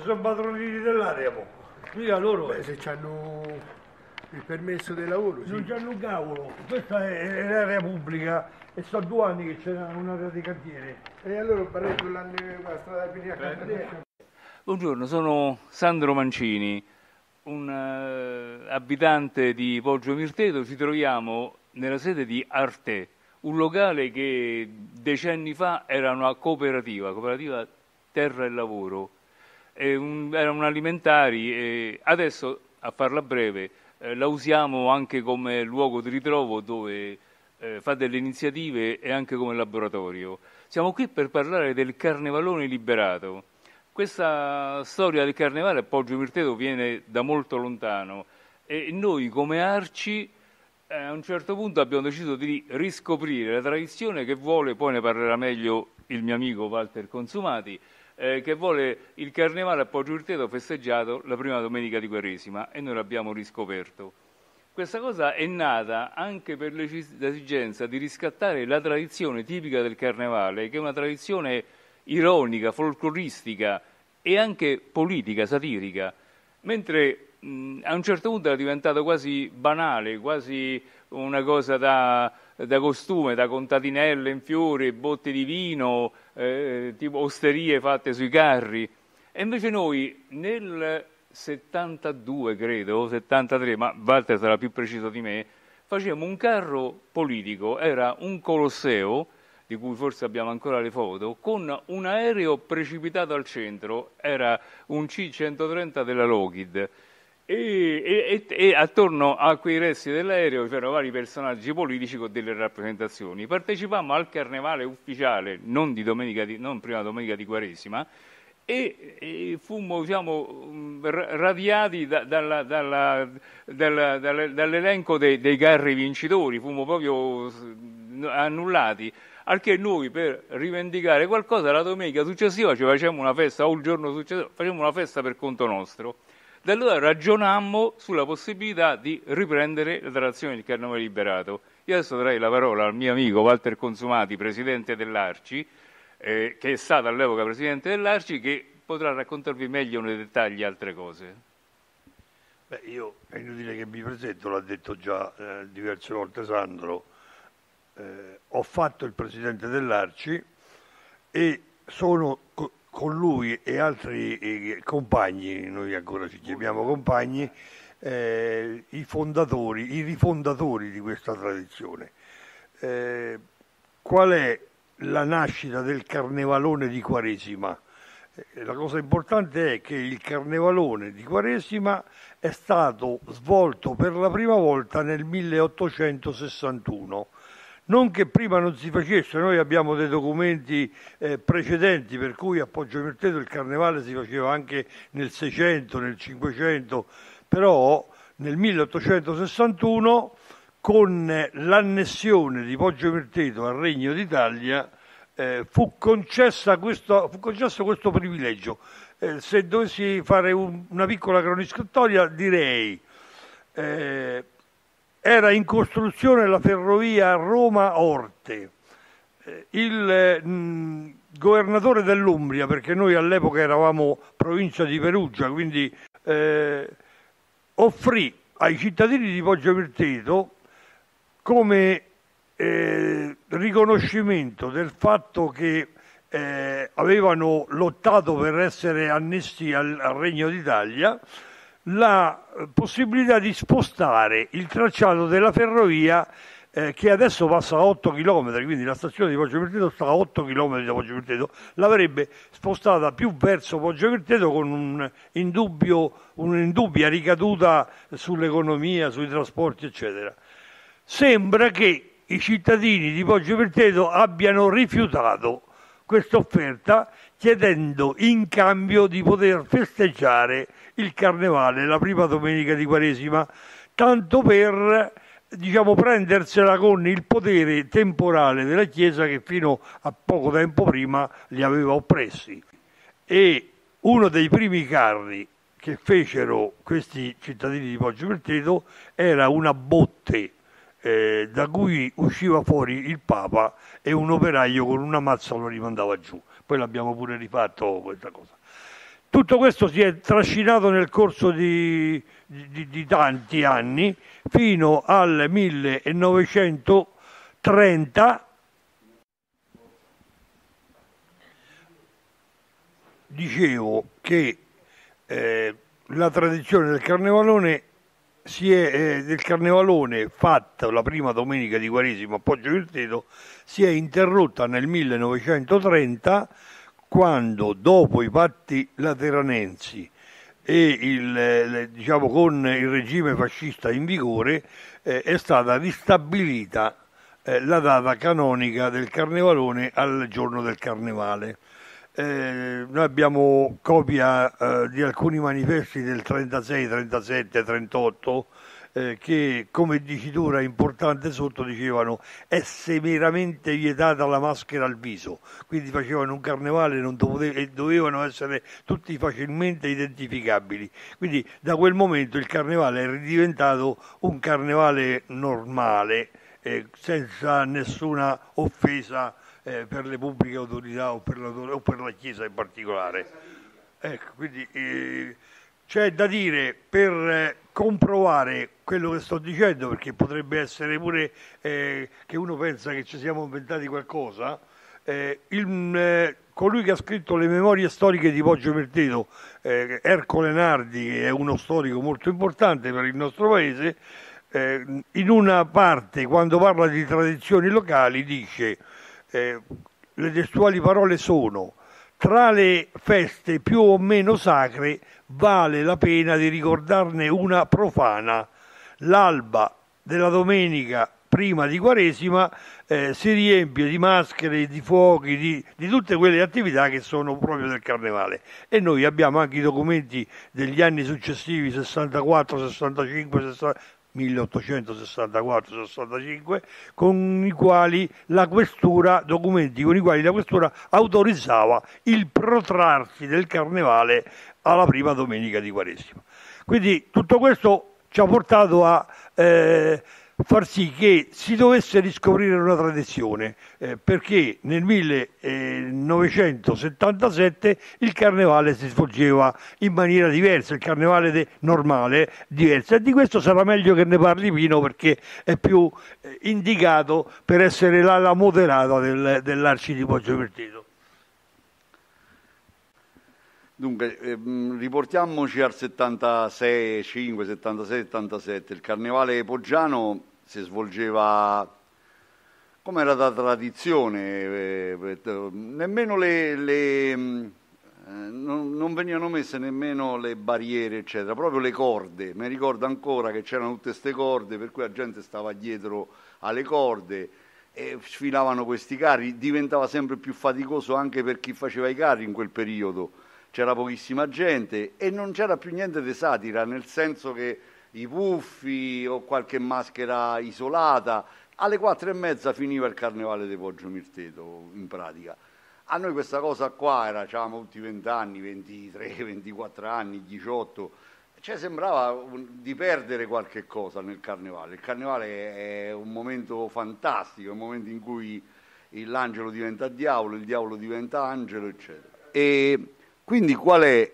sono padroniti dell'area poco. Mica loro. Beh, se hanno il permesso di lavoro. Non sì. c'hanno un cavolo, questa è, l'area pubblica e sono due anni che c'era un'area di cantiere. E allora Barretto l'hanno la strada finita a Cantanera. Buongiorno, sono Sandro Mancini, un uh, abitante di Poggio Mirteto. Ci troviamo nella sede di Arte, un locale che decenni fa era una cooperativa, cooperativa Terra e Lavoro un, erano alimentari e adesso, a farla breve, eh, la usiamo anche come luogo di ritrovo dove eh, fa delle iniziative e anche come laboratorio. Siamo qui per parlare del carnevalone liberato. Questa storia del carnevale a Poggio Mirteto viene da molto lontano e noi come Arci eh, a un certo punto abbiamo deciso di riscoprire la tradizione che vuole, poi ne parlerà meglio il mio amico Walter Consumati, eh, che vuole il carnevale a Poggio Urteto festeggiato la prima domenica di Quaresima e noi l'abbiamo riscoperto. Questa cosa è nata anche per l'esigenza di riscattare la tradizione tipica del carnevale, che è una tradizione ironica, folcloristica e anche politica, satirica, mentre mh, a un certo punto era diventato quasi banale, quasi una cosa da, da costume, da contadinelle in fiore, botte di vino, eh, tipo osterie fatte sui carri. E invece noi nel 72, credo, 73, ma Walter sarà più preciso di me, facevamo un carro politico, era un colosseo, di cui forse abbiamo ancora le foto, con un aereo precipitato al centro, era un C-130 della Lockheed e, e, e, attorno a quei resti dell'aereo c'erano vari personaggi politici con delle rappresentazioni. Partecipammo al carnevale ufficiale, non, di domenica di, non prima domenica di Quaresima, e, e fummo diciamo, radiati da, dalla, dalla, dalla, dall'elenco dei, dei carri vincitori, fummo proprio annullati al che noi per rivendicare qualcosa la domenica successiva ci facciamo una festa o il giorno successivo facciamo una festa per conto nostro. Da allora ragionammo sulla possibilità di riprendere la trazione del carnevale liberato. Io adesso darei la parola al mio amico Walter Consumati, presidente dell'Arci, eh, che è stato all'epoca presidente dell'Arci, che potrà raccontarvi meglio nei dettagli altre cose. Beh, io è inutile che mi presento, l'ha detto già eh, diverse volte Sandro. Eh, ho fatto il presidente dell'Arci e sono con lui e altri eh, compagni, noi ancora ci chiamiamo compagni, eh, i fondatori, i rifondatori di questa tradizione. Eh, qual è la nascita del carnevalone di Quaresima? Eh, la cosa importante è che il carnevalone di Quaresima è stato svolto per la prima volta nel 1861 non che prima non si facesse, noi abbiamo dei documenti eh, precedenti per cui a Poggio Merteto il carnevale si faceva anche nel 600, nel 500, però nel 1861 con l'annessione di Poggio Merteto al Regno d'Italia eh, fu, questo, fu, concesso questo privilegio. Eh, se dovessi fare un, una piccola croniscrittoria direi eh, era in costruzione la ferrovia Roma-Orte. Eh, il eh, mh, governatore dell'Umbria, perché noi all'epoca eravamo provincia di Perugia, quindi eh, offrì ai cittadini di Poggio Virteto come eh, riconoscimento del fatto che eh, avevano lottato per essere annessi al, al Regno d'Italia la possibilità di spostare il tracciato della ferrovia eh, che adesso passa a 8 km, quindi la stazione di Poggio Virteto sta a 8 km da Poggio Virteto, l'avrebbe spostata più verso Poggio Virteto con un un'indubbia ricaduta sull'economia, sui trasporti, eccetera. Sembra che i cittadini di Poggio Virteto abbiano rifiutato questa offerta chiedendo in cambio di poter festeggiare il carnevale la prima domenica di Quaresima, tanto per diciamo, prendersela con il potere temporale della Chiesa che fino a poco tempo prima li aveva oppressi. E uno dei primi carri che fecero questi cittadini di Poggio Perteto era una botte eh, da cui usciva fuori il Papa e un operaio con una mazza lo rimandava giù. Poi l'abbiamo pure rifatto questa cosa. Tutto questo si è trascinato nel corso di, di, di tanti anni fino al 1930 dicevo che eh, la tradizione del carnevalone si è eh, del carnevalone fatta la prima domenica di Quaresima a Poggio Virteto si è interrotta nel 1930 quando dopo i patti lateranensi e il, eh, diciamo, con il regime fascista in vigore eh, è stata ristabilita eh, la data canonica del carnevalone al giorno del carnevale eh, noi abbiamo copia eh, di alcuni manifesti del 36, 37, 38 eh, che come dicitura importante sotto dicevano è severamente vietata la maschera al viso, quindi facevano un carnevale dove, e dovevano essere tutti facilmente identificabili. Quindi da quel momento il carnevale è ridiventato un carnevale normale, eh, senza nessuna offesa eh, per le pubbliche autorità o per, o per, la Chiesa in particolare. Ecco, quindi eh, c'è da dire per eh, comprovare quello che sto dicendo, perché potrebbe essere pure eh, che uno pensa che ci siamo inventati qualcosa, eh, il, colui che ha scritto le memorie storiche di Poggio Perteto, eh, Ercole Nardi, che è uno storico molto importante per il nostro paese, eh, in una parte, quando parla di tradizioni locali, dice eh, le testuali parole sono tra le feste più o meno sacre vale la pena di ricordarne una profana. L'alba della domenica prima di Quaresima eh, si riempie di maschere, di fuochi, di, di, tutte quelle attività che sono proprio del carnevale. E noi abbiamo anche i documenti degli anni successivi, 64, 65, 60, 1864-65, con i quali la questura, documenti con i quali la questura autorizzava il protrarsi del carnevale alla prima domenica di Quaresima. Quindi tutto questo ci ha portato a eh, far sì che si dovesse riscoprire una tradizione, eh, perché nel 1977 il carnevale si svolgeva in maniera diversa, il carnevale de- normale diversa, e di questo sarà meglio che ne parli Pino perché è più eh, indicato per essere l'ala moderata del, dell'arci di Poggio Vertino. Dunque, ehm, riportiamoci al 76, 5, 76, 77. Il carnevale poggiano si svolgeva come era da tradizione, eh, eh nemmeno le, le mm, eh, non, non, venivano messe nemmeno le barriere, eccetera, proprio le corde. Mi ricordo ancora che c'erano tutte queste corde, per cui la gente stava dietro alle corde e sfilavano questi carri. Diventava sempre più faticoso anche per chi faceva i carri in quel periodo, c'era pochissima gente e non c'era più niente di satira, nel senso che i puffi o qualche maschera isolata, alle quattro e mezza finiva il carnevale di Poggio Mirteto in pratica. A noi questa cosa qua era, avevamo tutti 20 anni, 23, 24 anni, 18, cioè sembrava di perdere qualche cosa nel carnevale. Il carnevale è un momento fantastico, è un momento in cui l'angelo diventa diavolo, il diavolo diventa angelo, eccetera. E quindi qual è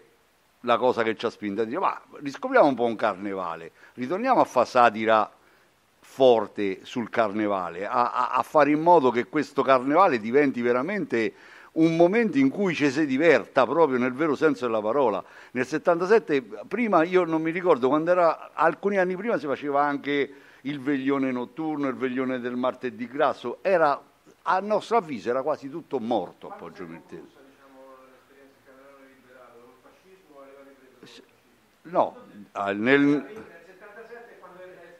la cosa che ci ha spinto a dire ma riscopriamo un po' un carnevale, ritorniamo a fare satira forte sul carnevale, a, a, a, fare in modo che questo carnevale diventi veramente un momento in cui ci si diverta proprio nel vero senso della parola. Nel 77, prima io non mi ricordo, quando era alcuni anni prima si faceva anche il veglione notturno, il veglione del martedì grasso, era a nostro avviso era quasi tutto morto appoggio a Poggiomertese. No, ah, nel,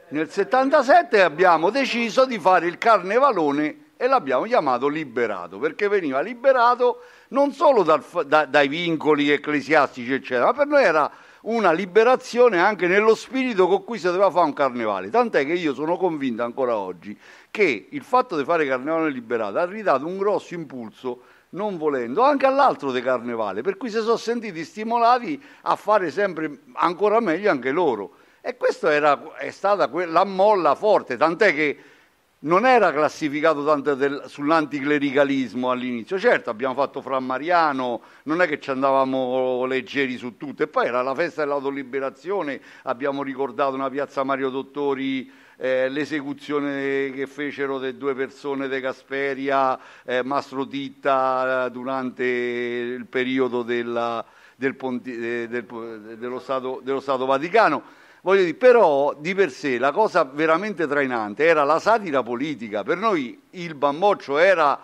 nel 77 abbiamo deciso di fare il carnevalone e l'abbiamo chiamato liberato, perché veniva liberato non solo dal, da, dai vincoli ecclesiastici, eccetera, ma per noi era una liberazione anche nello spirito con cui si doveva fare un carnevale. Tant'è che io sono convinto ancora oggi che il fatto di fare carnevale liberato ha ridato un grosso impulso non volendo, anche all'altro De Carnevale, per cui si sono sentiti stimolati a fare sempre ancora meglio anche loro. E questa era, è stata la molla forte, tant'è che non era classificato tanto del, sull'anticlericalismo all'inizio. Certo, abbiamo fatto Fra Mariano, non è che ci andavamo leggeri su tutto. E poi era la festa dell'autoliberazione, abbiamo ricordato una piazza Mario Dottori eh, l'esecuzione che fecero delle due persone de Casperia, eh, Mastro Titta eh, durante il periodo della, del eh, del, dello, Stato, dello, Stato, Vaticano. Dire, però di per sé la cosa veramente trainante era la satira politica. Per noi il bamboccio era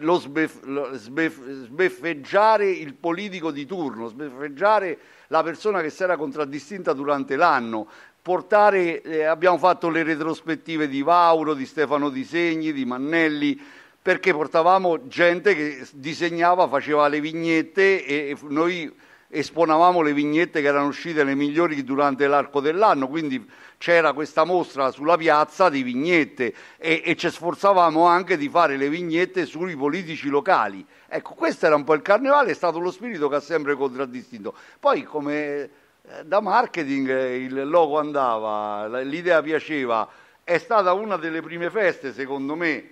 lo sbef, lo sbef, sbeffeggiare il politico di turno, sbeffeggiare la persona che si era contraddistinta durante l'anno, portare, eh, abbiamo fatto le retrospettive di Vauro, di Stefano Disegni, di Mannelli, perché portavamo gente che disegnava, faceva le vignette e noi esponavamo le vignette che erano uscite le migliori durante l'arco dell'anno, quindi c'era questa mostra sulla piazza di vignette e, e ci sforzavamo anche di fare le vignette sui politici locali. Ecco, questo era un po' il carnevale, è stato lo spirito che ha sempre contraddistinto. Poi come eh, da marketing eh, il logo andava, l'idea piaceva, è stata una delle prime feste secondo me,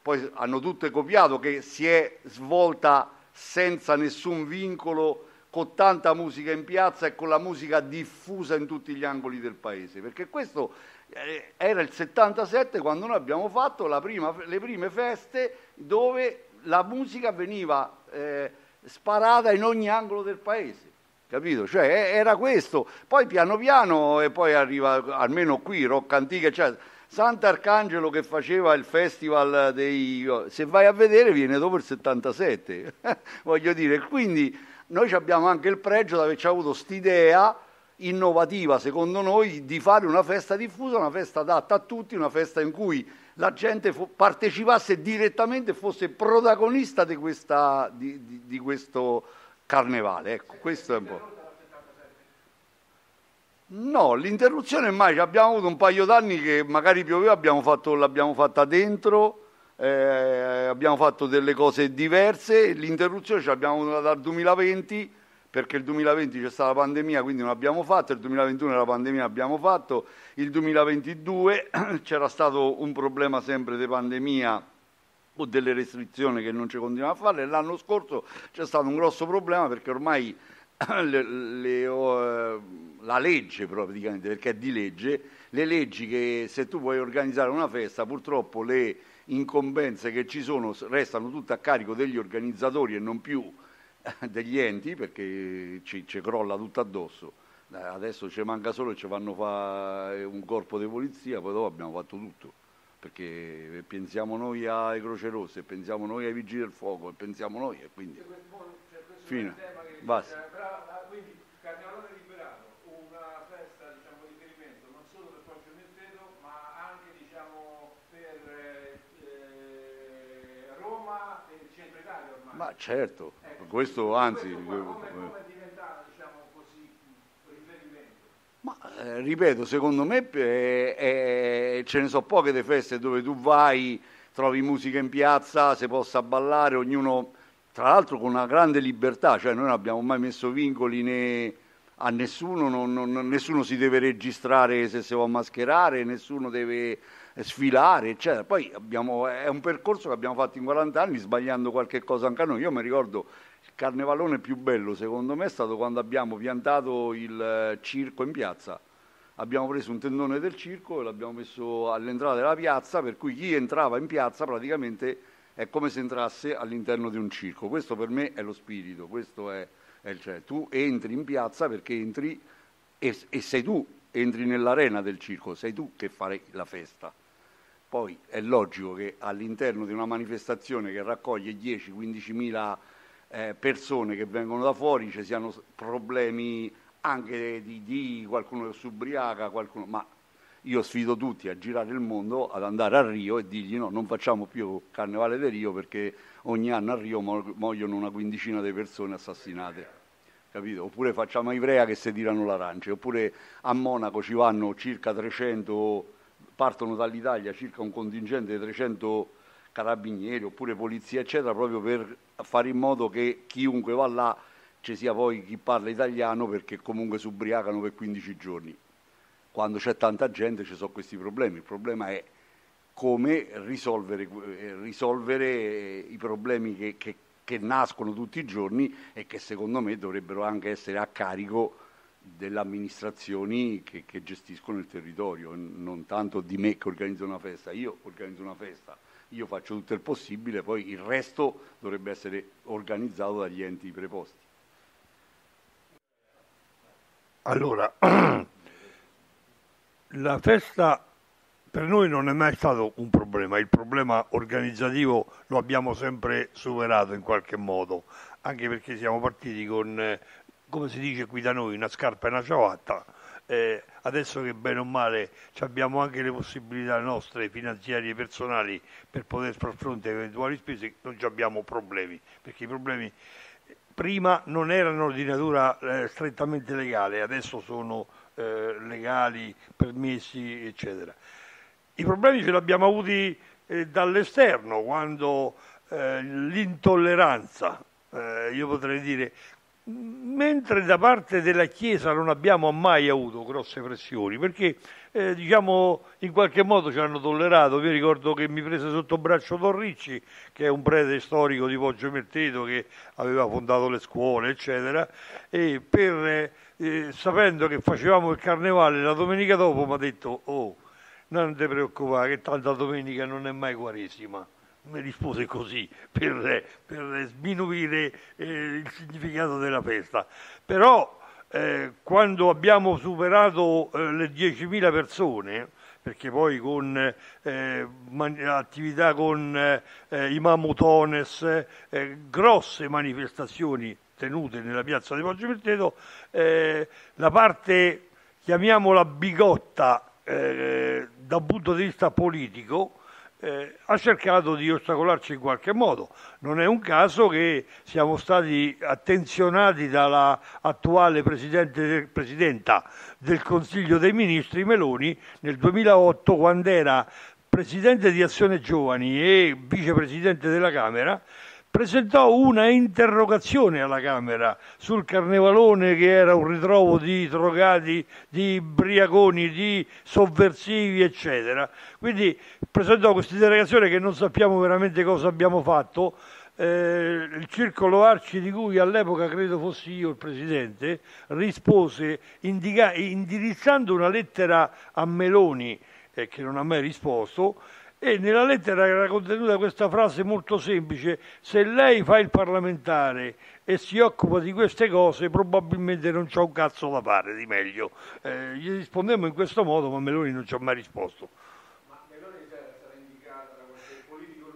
poi hanno tutte copiato, che si è svolta senza nessun vincolo, con tanta musica in piazza e con la musica diffusa in tutti gli angoli del paese, perché questo eh, era il 77 quando noi abbiamo fatto prima, le prime feste dove la musica veniva eh, sparata in ogni angolo del paese capito? Cioè era questo, poi piano piano e poi arriva almeno qui Rocca Antica, cioè Sant'Arcangelo che faceva il festival dei... se vai a vedere viene dopo il 77, voglio dire, quindi noi abbiamo anche il pregio di averci avuto st'idea innovativa, secondo noi, di fare una festa diffusa, una festa adatta a tutti, una festa in cui la gente partecipasse direttamente e fosse protagonista di, questa, di, di, di questo carnevale, ecco, questo è un po'. No, l'interruzione mai, abbiamo avuto un paio d'anni che magari pioveva, abbiamo fatto, l'abbiamo fatta dentro, eh, abbiamo fatto delle cose diverse, l'interruzione ce l'abbiamo avuta dal 2020 perché il 2020 c'è stata la pandemia, quindi non abbiamo fatto, il 2021 la pandemia abbiamo fatto, il 2022 c'era stato un problema sempre di pandemia o delle restrizioni che non ci continuano a fare. L'anno scorso c'è stato un grosso problema perché ormai le, le, oh, la legge praticamente, perché è di legge, le leggi che se tu vuoi organizzare una festa purtroppo le incombenze che ci sono restano tutte a carico degli organizzatori e non più eh, degli enti perché ci, ci crolla tutto addosso. Eh, adesso ci manca solo che ci fanno fare un corpo di polizia, poi dopo abbiamo fatto tutto perché pensiamo noi alle Croce Rosse, pensiamo noi ai Vigili del Fuoco, pensiamo noi e quindi... fine. fino. È che Basta. Tra, eh, quindi Carnevale Liberato, una festa diciamo, di riferimento non solo per Porto Mentedo ma anche diciamo, per eh, Roma e il centro Italia ormai. Ma certo, ecco. questo anzi... Questo qua, come, eh, come Eh, ripeto, secondo me eh, eh, ce ne so poche di feste dove tu vai, trovi musica in piazza, si possa ballare, ognuno, tra l'altro con una grande libertà, cioè noi non abbiamo mai messo vincoli né a nessuno, non, non, nessuno si deve registrare se si va a mascherare, nessuno deve sfilare, eccetera. Poi abbiamo, è un percorso che abbiamo fatto in 40 anni sbagliando qualche cosa anche a noi. Io mi ricordo il carnevalone più bello secondo me è stato quando abbiamo piantato il eh, circo in piazza abbiamo preso un tendone del circo e l'abbiamo messo all'entrata della piazza, per cui chi entrava in piazza praticamente è come se entrasse all'interno di un circo. Questo per me è lo spirito, questo è, è cioè, tu entri in piazza perché entri e, e sei tu, entri nell'arena del circo, sei tu che fai la festa. Poi è logico che all'interno di una manifestazione che raccoglie 10-15 mila eh, persone che vengono da fuori ci siano problemi anche di, di qualcuno che si ubriaca, qualcuno, ma io sfido tutti a girare il mondo, ad andare a Rio e dirgli no, non facciamo più Carnevale di Rio perché ogni anno a Rio muoiono una quindicina di persone assassinate. Capito? Oppure facciamo a Ivrea che si tirano l'arancia, oppure a Monaco ci vanno circa 300, partono dall'Italia circa un contingente di 300 carabinieri oppure polizia eccetera proprio per fare in modo che chiunque va là ci sia poi chi parla italiano perché comunque si ubriacano per 15 giorni. Quando c'è tanta gente ci sono questi problemi. Il problema è come risolvere, eh, risolvere eh, i problemi che, che, che nascono tutti i giorni e che secondo me dovrebbero anche essere a carico delle amministrazioni che, che, gestiscono il territorio, non tanto di me che organizzo una festa, io organizzo una festa, io faccio tutto il possibile, poi il resto dovrebbe essere organizzato dagli enti preposti. Allora, la festa per noi non è mai stato un problema, il problema organizzativo lo abbiamo sempre superato in qualche modo, anche perché siamo partiti con, eh, come si dice qui da noi, una scarpa e una ciabatta. Eh, adesso che bene o male abbiamo anche le possibilità nostre finanziarie e personali per poter far fronte a eventuali spese, non abbiamo problemi, perché i problemi prima non erano di natura eh, strettamente legale, adesso sono eh, legali, permessi, eccetera. I problemi ce li abbiamo avuti eh, dall'esterno, quando eh, l'intolleranza, eh, io potrei dire mentre da parte della Chiesa non abbiamo mai avuto grosse pressioni, perché eh, diciamo, in qualche modo ci hanno tollerato. Io ricordo che mi prese sotto braccio Torricci, che è un prete storico di Poggio Merteto che aveva fondato le scuole, eccetera, e per, eh, sapendo che facevamo il carnevale la domenica dopo mi ha detto oh, non ti preoccupare che tanta domenica non è mai quaresima mi rispose così per, per sminuire eh, il significato della festa. Però eh, quando abbiamo superato eh, le 10.000 persone, perché poi con eh, attività con eh, i mamutones, eh, grosse manifestazioni tenute nella piazza di Poggio Mirteto, la parte, chiamiamola bigotta, da un punto di vista politico, eh, ha cercato di ostacolarci in qualche modo. Non è un caso che siamo stati attenzionati dalla attuale Presidenta del Consiglio dei Ministri Meloni nel 2008 quando era Presidente di Azione Giovani e Vicepresidente della Camera presentò una interrogazione alla Camera sul carnevalone che era un ritrovo di drogati, di briaconi, di sovversivi, eccetera. Quindi presentò questa interrogazione che non sappiamo veramente cosa abbiamo fatto. Eh, il circolo Arci di cui all'epoca credo fossi io il presidente rispose indica- indirizzando una lettera a Meloni eh, che non ha mai risposto e nella lettera era contenuta questa frase molto semplice, se lei fa il parlamentare e si occupa di queste cose probabilmente non c'è un cazzo da fare di meglio. Eh, gli rispondemmo in questo modo ma Meloni non ci ha mai risposto.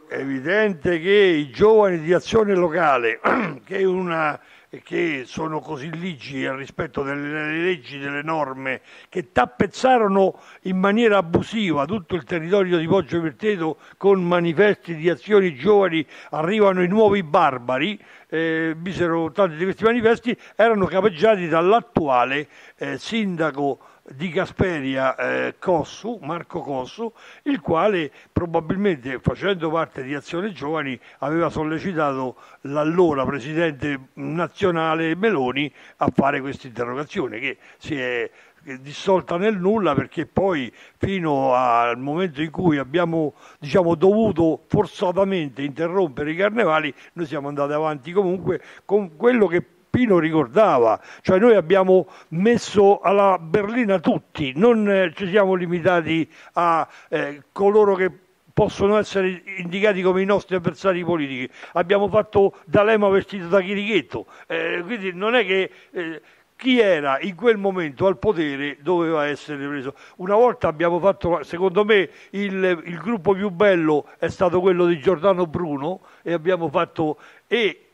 È evidente che i giovani di azione locale, che è una che sono così ligi al rispetto delle leggi, delle norme, che tappezzarono in maniera abusiva tutto il territorio di Poggio Verteto con manifesti di azioni giovani, arrivano i nuovi barbari, eh, misero tanti di questi manifesti erano capeggiati dall'attuale eh, sindaco di Gasperia eh, Cossu, Marco Cossu, il quale probabilmente facendo parte di Azione Giovani aveva sollecitato l'allora presidente nazionale Meloni a fare questa interrogazione che si è dissolta nel nulla perché poi fino al momento in cui abbiamo diciamo, dovuto forzatamente interrompere i carnevali noi siamo andati avanti comunque con quello che Pino ricordava, cioè noi abbiamo messo alla berlina tutti, non eh, ci siamo limitati a eh, coloro che possono essere indicati come i nostri avversari politici. Abbiamo fatto D'Alema vestito da chirichetto, eh, quindi non è che eh, chi era in quel momento al potere doveva essere preso. Una volta abbiamo fatto, secondo me, il, il gruppo più bello è stato quello di Giordano Bruno e abbiamo fatto... E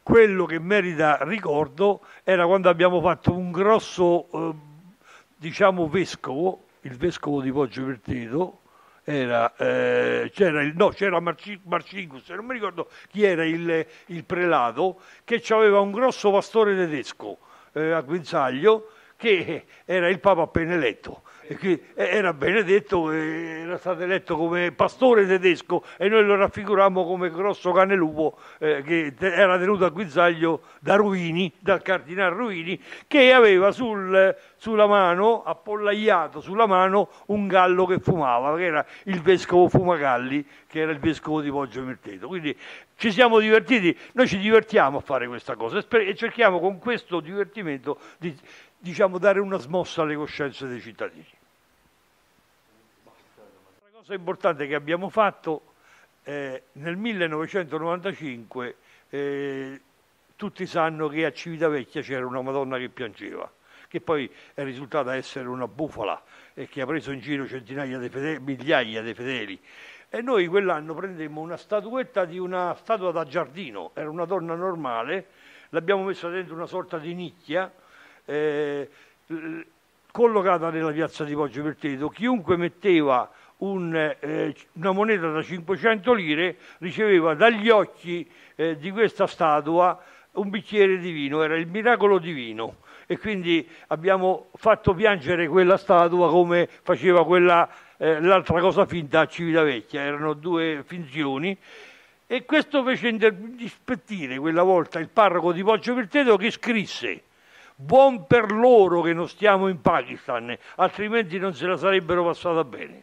quello che merita ricordo era quando abbiamo fatto un grosso, eh, diciamo, vescovo, il vescovo di Poggio Verteto, era, eh, c'era, il, no, c'era Marci, non mi ricordo chi era il, il prelato, che aveva un grosso pastore tedesco eh, a guinzaglio che era il Papa appena eletto era benedetto, era stato eletto come pastore tedesco e noi lo raffiguravamo come grosso cane lupo eh, che era tenuto a guizzaglio da Ruini, dal cardinale Ruini, che aveva sul, sulla mano, appollaiato sulla mano, un gallo che fumava, che era il vescovo Fumagalli, che era il vescovo di Poggio Merteto. Quindi ci siamo divertiti, noi ci divertiamo a fare questa cosa e cerchiamo con questo divertimento di diciamo, dare una smossa alle coscienze dei cittadini cosa importante che abbiamo fatto eh, nel 1995 eh, tutti sanno che a Civitavecchia c'era una Madonna che piangeva, che poi è risultata essere una bufala e che ha preso in giro centinaia di fedeli, migliaia di fedeli. E noi quell'anno prendemmo una statuetta di una statua da giardino, era una donna normale, l'abbiamo messa dentro una sorta di nicchia. Eh, collocata nella piazza di Poggio Perteto, chiunque metteva un, eh, una moneta da 500 lire, riceveva dagli occhi eh, di questa statua un bicchiere di vino, era il miracolo divino e quindi abbiamo fatto piangere quella statua come faceva quella, eh, l'altra cosa finta a Civitavecchia, erano due finzioni e questo fece indispettire quella volta il parroco di Poggio Perteto che scrisse buon per loro che non stiamo in Pakistan, altrimenti non se la sarebbero passata bene.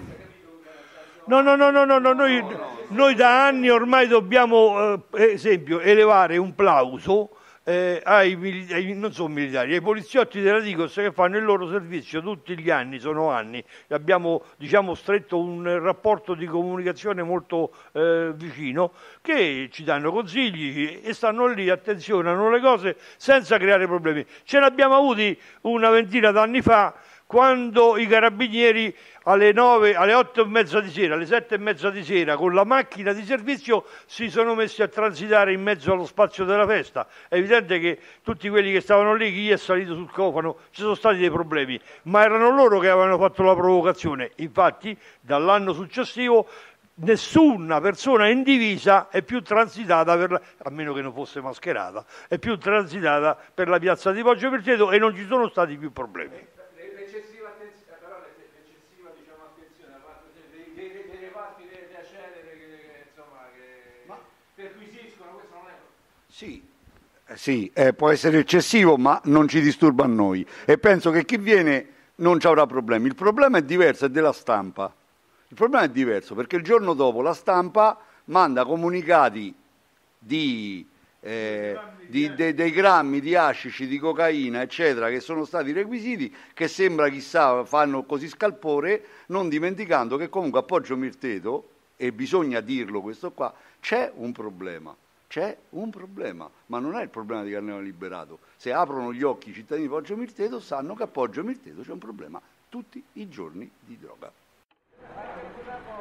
No, no, no, no, no, no, noi, noi da anni ormai dobbiamo, eh, per esempio, elevare un plauso eh, ai, ai, non sono militari, ai poliziotti della Digos che fanno il loro servizio tutti gli anni, sono anni, abbiamo diciamo, stretto un rapporto di comunicazione molto eh, vicino, che ci danno consigli e stanno lì, attenzionano le cose senza creare problemi. Ce ne abbiamo avuti una ventina d'anni fa quando i carabinieri alle, 9, alle 8 e mezza di sera, alle 7 e mezza di sera, con la macchina di servizio si sono messi a transitare in mezzo allo spazio della festa. È evidente che tutti quelli che stavano lì, chi è salito sul cofano, ci sono stati dei problemi, ma erano loro che avevano fatto la provocazione. Infatti, dall'anno successivo nessuna persona in divisa è più transitata, la, a meno che non fosse mascherata, è più transitata per la piazza di Poggio Perceto e non ci sono stati più problemi. Sì, sì eh, può essere eccessivo, ma non ci disturba a noi. E penso che chi viene non ci avrà problemi. Il problema è diverso, è della stampa. Il problema è diverso perché il giorno dopo la stampa manda comunicati di, eh, di, de, dei grammi di ascici, di cocaina, eccetera, che sono stati requisiti, che sembra chissà fanno così scalpore, non dimenticando che comunque appoggio Poggio Mirteto, e bisogna dirlo questo qua, c'è un problema c'è un problema, ma non è il problema di Carnevale Liberato. Se aprono gli occhi i cittadini di Poggio Mirteto sanno che a Poggio Mirteto c'è un problema tutti i giorni di droga.